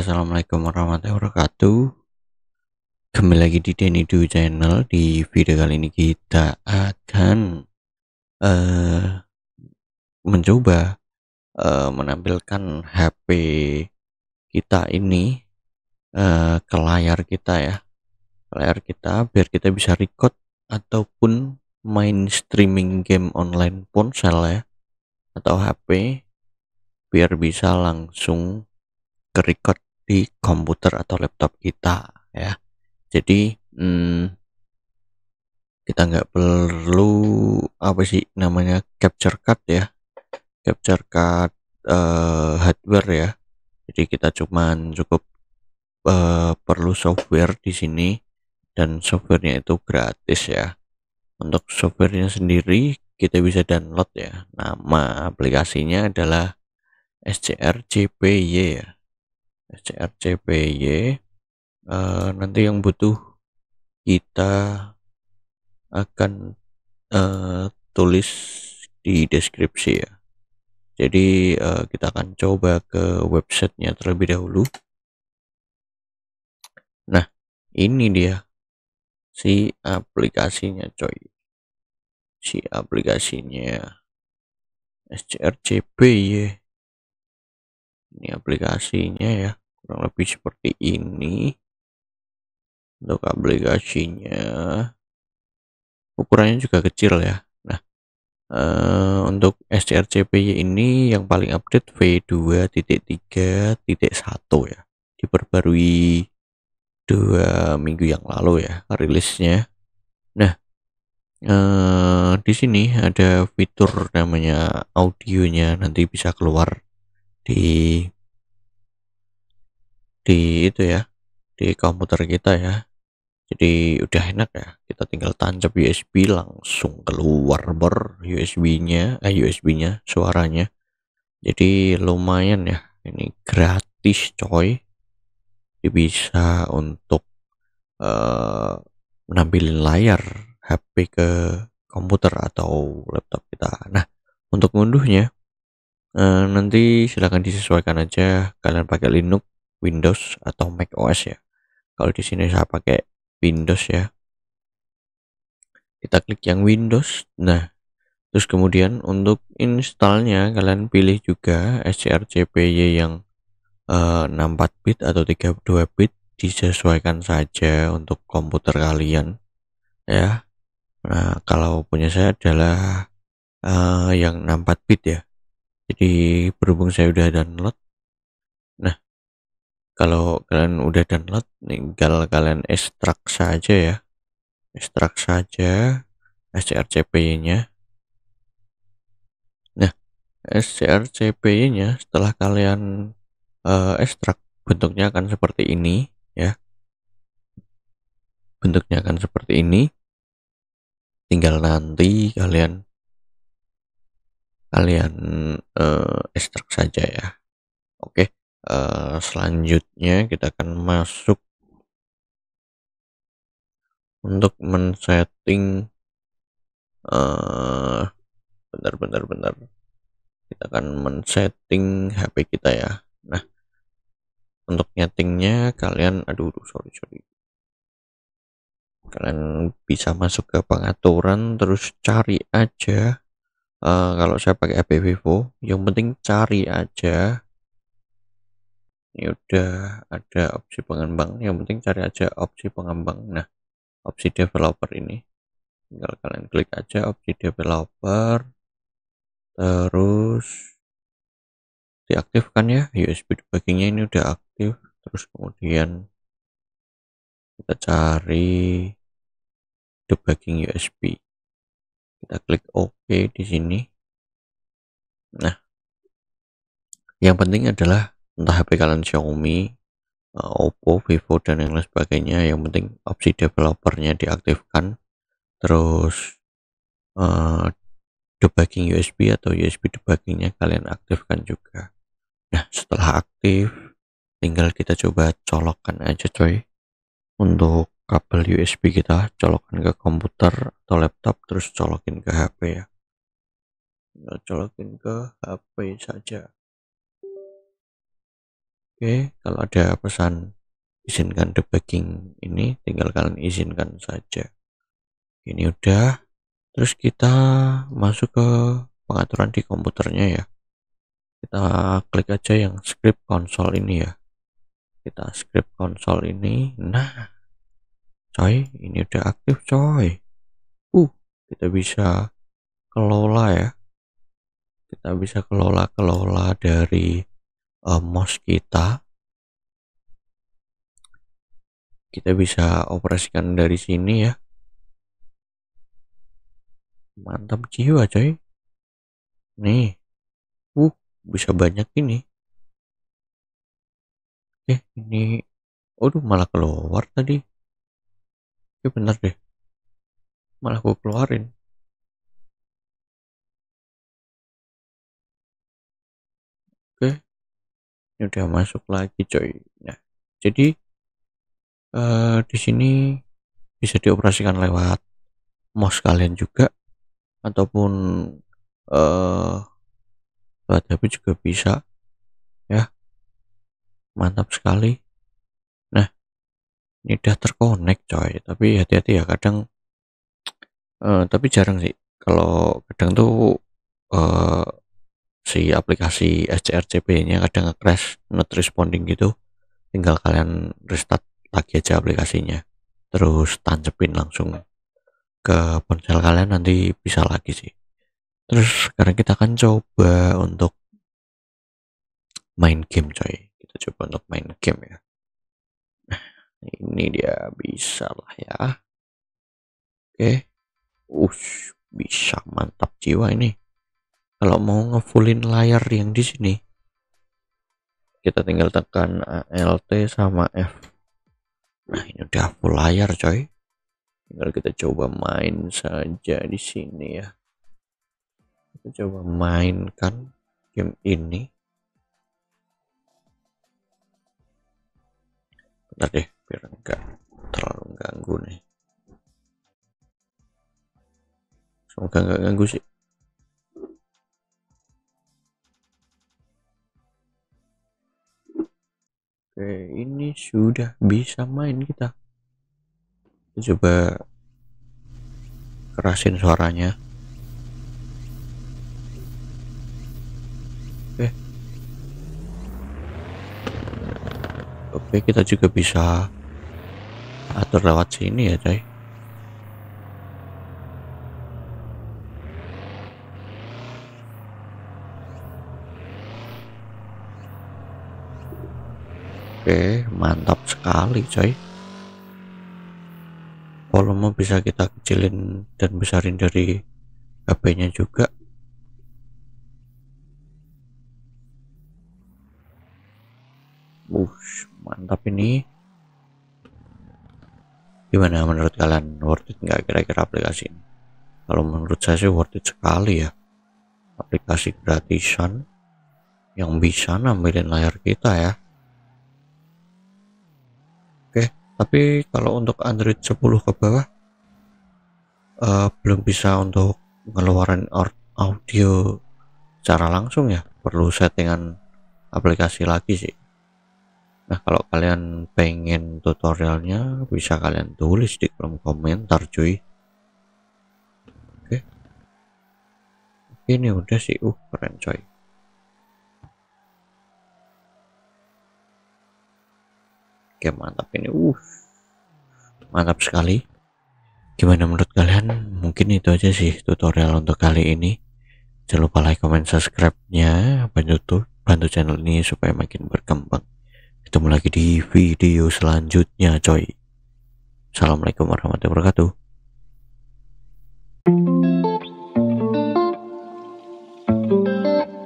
Assalamualaikum warahmatullahi wabarakatuh Kembali lagi di Denny Do Channel Di video kali ini kita akan uh, Mencoba uh, Menampilkan HP kita ini uh, Ke layar kita ya Ke layar kita biar kita bisa record Ataupun main streaming game online ponsel ya Atau HP biar bisa langsung ke record di komputer atau laptop kita ya jadi hmm, kita nggak perlu apa sih namanya capture card ya capture card uh, hardware ya jadi kita cuman cukup uh, perlu software di sini dan softwarenya itu gratis ya untuk softwarenya sendiri kita bisa download ya nama aplikasinya adalah SCRJPY ya SCRCPY uh, eh, nanti yang butuh kita akan uh, tulis di deskripsi ya jadi uh, kita akan coba ke websitenya terlebih dahulu nah ini dia si aplikasinya coy si aplikasinya SCRCPY ini aplikasinya ya kurang lebih seperti ini untuk aplikasinya ukurannya juga kecil ya nah uh, untuk strcp ini yang paling update V2.3.1 ya diperbarui dua minggu yang lalu ya rilisnya nah Uh, di sini ada fitur namanya audionya nanti bisa keluar di di itu ya di komputer kita ya jadi udah enak ya kita tinggal tancap USB langsung keluar ber USB nya eh USB nya suaranya jadi lumayan ya ini gratis coy jadi bisa untuk uh, layar HP ke komputer atau laptop kita nah untuk ngunduhnya uh, nanti silahkan disesuaikan aja kalian pakai Linux Windows atau Mac OS ya. Kalau di sini saya pakai Windows ya. Kita klik yang Windows. Nah, terus kemudian untuk installnya kalian pilih juga SCRCPY yang uh, eh, 64 bit atau 32 bit disesuaikan saja untuk komputer kalian ya. Nah, kalau punya saya adalah uh, yang 64 bit ya. Jadi berhubung saya sudah download. Nah, kalau kalian udah download tinggal kalian ekstrak saja ya ekstrak saja scrcp nya nah scrcp nya setelah kalian uh, ekstrak bentuknya akan seperti ini ya bentuknya akan seperti ini tinggal nanti kalian kalian uh, eh, ekstrak saja ya oke okay. Eh, selanjutnya kita akan masuk untuk men-setting uh, bentar bentar bentar kita akan men-setting HP kita ya nah untuk settingnya kalian aduh sorry sorry kalian bisa masuk ke pengaturan terus cari aja uh, kalau saya pakai HP Vivo yang penting cari aja ini ya udah ada opsi pengembang yang penting cari aja opsi pengembang nah opsi developer ini tinggal kalian klik aja opsi developer terus diaktifkan ya USB debuggingnya ini udah aktif terus kemudian kita cari debugging USB kita klik OK di sini nah yang penting adalah entah HP kalian Xiaomi eh, Oppo, Vivo dan yang lain sebagainya yang penting opsi developernya diaktifkan terus uh, debugging USB atau USB debuggingnya kalian aktifkan juga nah setelah aktif tinggal kita coba colokkan aja coy untuk kabel USB kita colokan ke komputer atau laptop terus colokin ke HP ya nah, colokin ke HP saja Oke, kalau ada pesan izinkan debugging ini tinggal kalian izinkan saja. Ini udah. Terus kita masuk ke pengaturan di komputernya ya. Kita klik aja yang script console ini ya. Kita script console ini. Nah, coy, ini udah aktif coy. Uh, kita bisa kelola ya kita bisa kelola-kelola dari uh, mouse kita kita bisa operasikan dari sini ya mantap jiwa coy nih uh bisa banyak ini eh ini aduh malah keluar tadi ya eh, bener deh malah gue keluarin ini udah masuk lagi coy nah jadi eh, di sini bisa dioperasikan lewat mouse kalian juga ataupun eh juga bisa ya mantap sekali nah ini udah terkonek coy tapi hati-hati ya kadang eh, tapi jarang sih kalau kadang tuh eh, si aplikasi SCRCP-nya kadang crash, not responding gitu, tinggal kalian restart lagi aja aplikasinya. Terus tancepin langsung ke ponsel kalian nanti bisa lagi sih. Terus sekarang kita akan coba untuk main game coy. Kita coba untuk main game ya. ini dia bisa lah ya. Oke. Okay. Ush, bisa mantap jiwa ini kalau mau ngefullin layar yang di sini kita tinggal tekan ALT sama F nah ini udah full layar coy tinggal kita coba main saja di sini ya kita coba mainkan game ini bentar deh biar enggak terlalu ganggu nih semoga enggak ganggu sih sudah bisa main kita coba kerasin suaranya oke oke kita juga bisa atur lewat sini ya coy Oke, mantap sekali coy. Volume bisa kita kecilin dan besarin dari HP-nya juga. Bush, mantap ini. Gimana menurut kalian worth it nggak kira-kira aplikasi ini? Kalau menurut saya sih worth it sekali ya. Aplikasi gratisan yang bisa nampilin layar kita ya tapi kalau untuk Android 10 ke bawah uh, belum bisa untuk ngeluarin audio secara langsung ya perlu settingan aplikasi lagi sih nah kalau kalian pengen tutorialnya bisa kalian tulis di kolom komentar cuy oke okay. ini udah sih uh keren coy oke mantap ini uh mantap sekali gimana menurut kalian mungkin itu aja sih tutorial untuk kali ini jangan lupa like comment subscribe nya bantu tuh bantu channel ini supaya makin berkembang ketemu lagi di video selanjutnya coy assalamualaikum warahmatullahi wabarakatuh